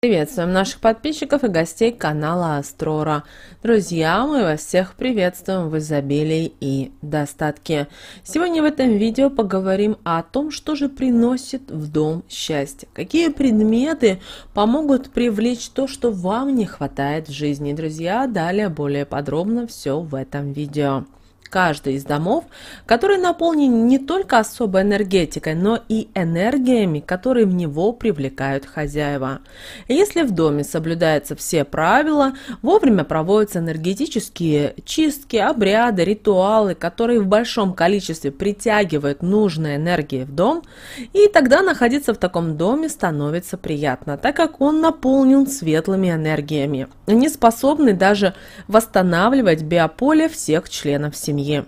Приветствуем наших подписчиков и гостей канала Астрора. Друзья, мы вас всех приветствуем в изобилии и достатке. Сегодня в этом видео поговорим о том, что же приносит в дом счастье. Какие предметы помогут привлечь то, что вам не хватает в жизни. Друзья, далее более подробно все в этом видео каждый из домов, который наполнен не только особой энергетикой, но и энергиями, которые в него привлекают хозяева. Если в доме соблюдаются все правила, вовремя проводятся энергетические чистки, обряды, ритуалы, которые в большом количестве притягивают нужные энергии в дом, и тогда находиться в таком доме становится приятно, так как он наполнен светлыми энергиями. Они способны даже восстанавливать биополе всех членов семьи семьи.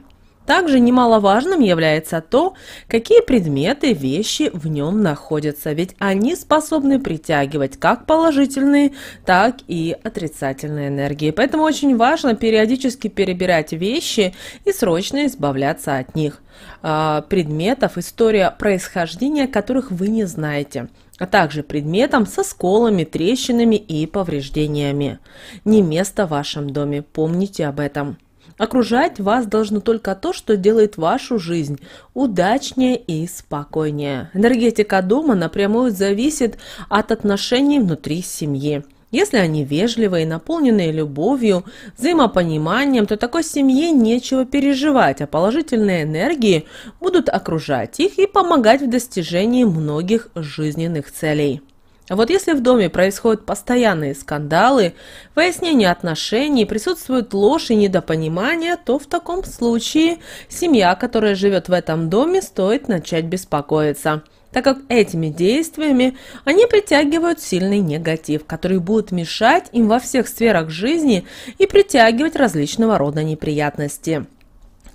Также немаловажным является то, какие предметы, вещи в нем находятся, ведь они способны притягивать как положительные, так и отрицательные энергии. Поэтому очень важно периодически перебирать вещи и срочно избавляться от них. А, предметов, история происхождения которых вы не знаете а также предметом со сколами, трещинами и повреждениями. Не место в вашем доме, помните об этом. Окружать вас должно только то, что делает вашу жизнь удачнее и спокойнее. Энергетика дома напрямую зависит от отношений внутри семьи. Если они вежливые, наполненные любовью, взаимопониманием, то такой семье нечего переживать, а положительные энергии будут окружать их и помогать в достижении многих жизненных целей. Вот если в доме происходят постоянные скандалы, выяснение отношений, присутствует ложь и недопонимание, то в таком случае семья, которая живет в этом доме, стоит начать беспокоиться так как этими действиями они притягивают сильный негатив, который будет мешать им во всех сферах жизни и притягивать различного рода неприятности.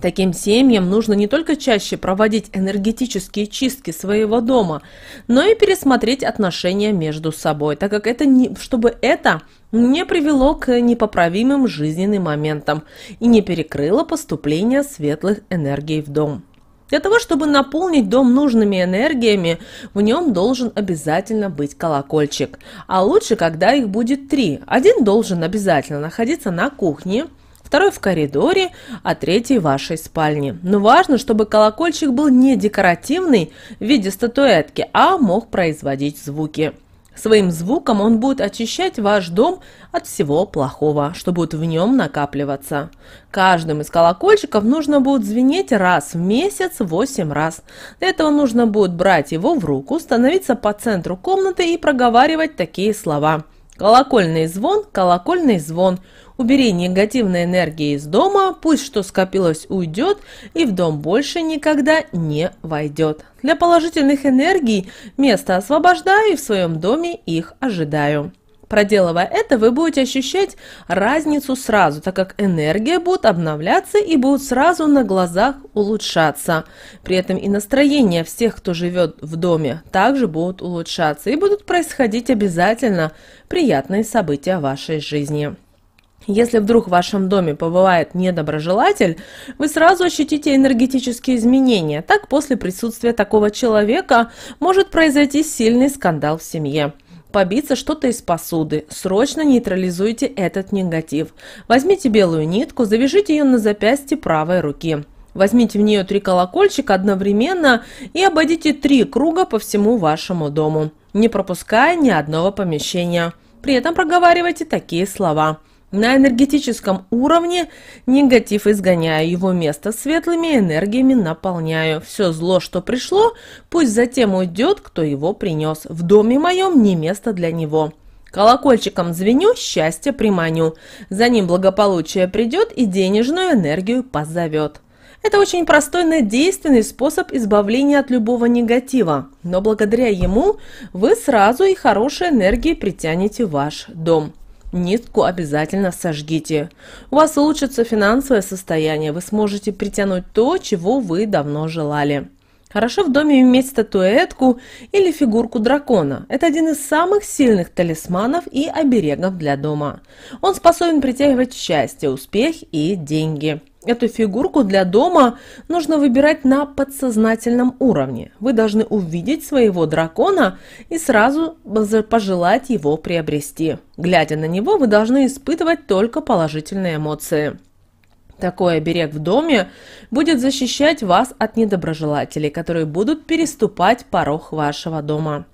Таким семьям нужно не только чаще проводить энергетические чистки своего дома, но и пересмотреть отношения между собой, так как это не, чтобы это не привело к непоправимым жизненным моментам и не перекрыло поступление светлых энергий в дом. Для того, чтобы наполнить дом нужными энергиями, в нем должен обязательно быть колокольчик. А лучше, когда их будет три. Один должен обязательно находиться на кухне – второй в коридоре, а третий в вашей спальне. Но важно, чтобы колокольчик был не декоративный в виде статуэтки, а мог производить звуки. Своим звуком он будет очищать ваш дом от всего плохого, что будет в нем накапливаться. Каждым из колокольчиков нужно будет звенеть раз в месяц 8 раз. Для этого нужно будет брать его в руку, становиться по центру комнаты и проговаривать такие слова. Колокольный звон, колокольный звон. Убери негативные энергии из дома, пусть что скопилось уйдет и в дом больше никогда не войдет. Для положительных энергий место освобождаю и в своем доме их ожидаю. Проделывая это, вы будете ощущать разницу сразу, так как энергия будет обновляться и будет сразу на глазах улучшаться. При этом и настроение всех, кто живет в доме, также будут улучшаться и будут происходить обязательно приятные события в вашей жизни. Если вдруг в вашем доме побывает недоброжелатель, вы сразу ощутите энергетические изменения. Так после присутствия такого человека может произойти сильный скандал в семье побиться что-то из посуды. Срочно нейтрализуйте этот негатив. Возьмите белую нитку, завяжите ее на запястье правой руки. Возьмите в нее три колокольчика одновременно и обойдите три круга по всему вашему дому, не пропуская ни одного помещения. При этом проговаривайте такие слова – на энергетическом уровне негатив изгоняю, его место светлыми энергиями наполняю. Все зло, что пришло, пусть затем уйдет, кто его принес. В доме моем не место для него. Колокольчиком звеню, счастье приманю. За ним благополучие придет и денежную энергию позовет. Это очень простой, но действенный способ избавления от любого негатива. Но благодаря ему вы сразу и хорошие энергии притянете в ваш дом нитку обязательно сожгите. У вас улучшится финансовое состояние, вы сможете притянуть то, чего вы давно желали. Хорошо в доме иметь статуэтку или фигурку дракона. Это один из самых сильных талисманов и оберегов для дома. Он способен притягивать счастье, успех и деньги. Эту фигурку для дома нужно выбирать на подсознательном уровне. Вы должны увидеть своего дракона и сразу пожелать его приобрести. Глядя на него, вы должны испытывать только положительные эмоции. Такой оберег в доме будет защищать вас от недоброжелателей, которые будут переступать порог вашего дома.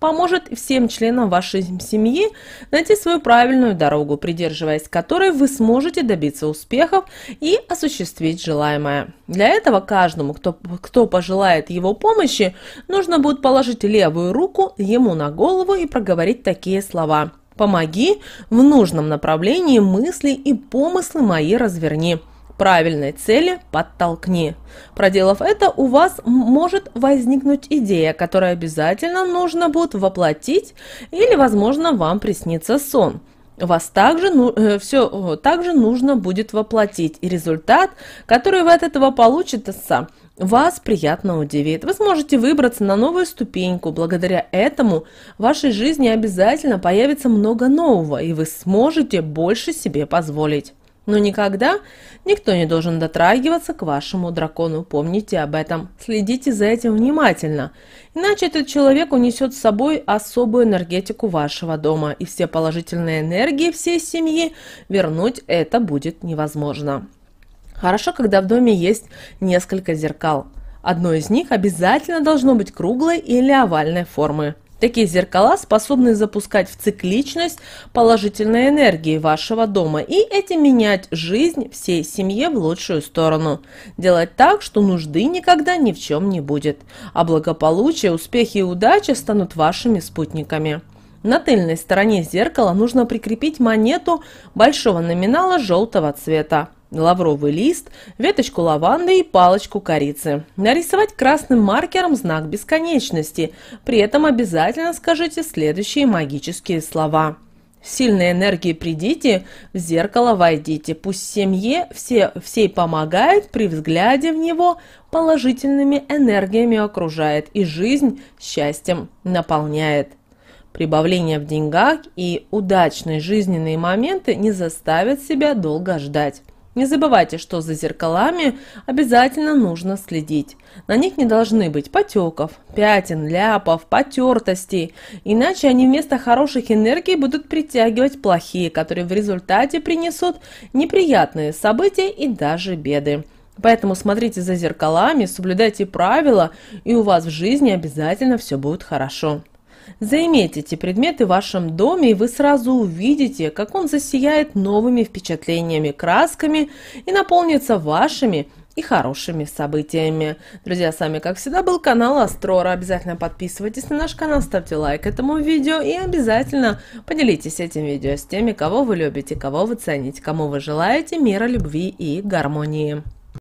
Поможет всем членам вашей семьи найти свою правильную дорогу, придерживаясь которой вы сможете добиться успехов и осуществить желаемое. Для этого каждому, кто, кто пожелает его помощи, нужно будет положить левую руку ему на голову и проговорить такие слова – Помоги в нужном направлении мысли и помыслы мои разверни. Правильной цели подтолкни. Проделав это, у вас может возникнуть идея, которую обязательно нужно будет воплотить или, возможно, вам приснится сон – вас также, ну, э, все также нужно будет воплотить. И результат, который вы от этого получите, вас приятно удивит. Вы сможете выбраться на новую ступеньку. Благодаря этому в вашей жизни обязательно появится много нового, и вы сможете больше себе позволить. Но никогда никто не должен дотрагиваться к вашему дракону. Помните об этом. Следите за этим внимательно. Иначе этот человек унесет с собой особую энергетику вашего дома. И все положительные энергии всей семьи вернуть это будет невозможно. Хорошо, когда в доме есть несколько зеркал. Одно из них обязательно должно быть круглой или овальной формы. Такие зеркала способны запускать в цикличность положительной энергии вашего дома и этим менять жизнь всей семье в лучшую сторону. Делать так, что нужды никогда ни в чем не будет, а благополучие, успехи и удача станут вашими спутниками. На тыльной стороне зеркала нужно прикрепить монету большого номинала желтого цвета лавровый лист, веточку лаванды и палочку корицы. Нарисовать красным маркером знак бесконечности. При этом обязательно скажите следующие магические слова. Сильной энергии придите, в зеркало войдите. Пусть семье все, всей помогает, при взгляде в него положительными энергиями окружает и жизнь счастьем наполняет. Прибавление в деньгах и удачные жизненные моменты не заставят себя долго ждать. Не забывайте, что за зеркалами обязательно нужно следить. На них не должны быть потеков, пятен, ляпов, потертостей, иначе они вместо хороших энергий будут притягивать плохие, которые в результате принесут неприятные события и даже беды. Поэтому смотрите за зеркалами, соблюдайте правила, и у вас в жизни обязательно все будет хорошо. Заимейте эти предметы в вашем доме, и вы сразу увидите, как он засияет новыми впечатлениями, красками и наполнится вашими и хорошими событиями. Друзья, с вами, как всегда, был канал Астрора. Обязательно подписывайтесь на наш канал, ставьте лайк этому видео и обязательно поделитесь этим видео с теми, кого вы любите, кого вы цените, кому вы желаете мира, любви и гармонии.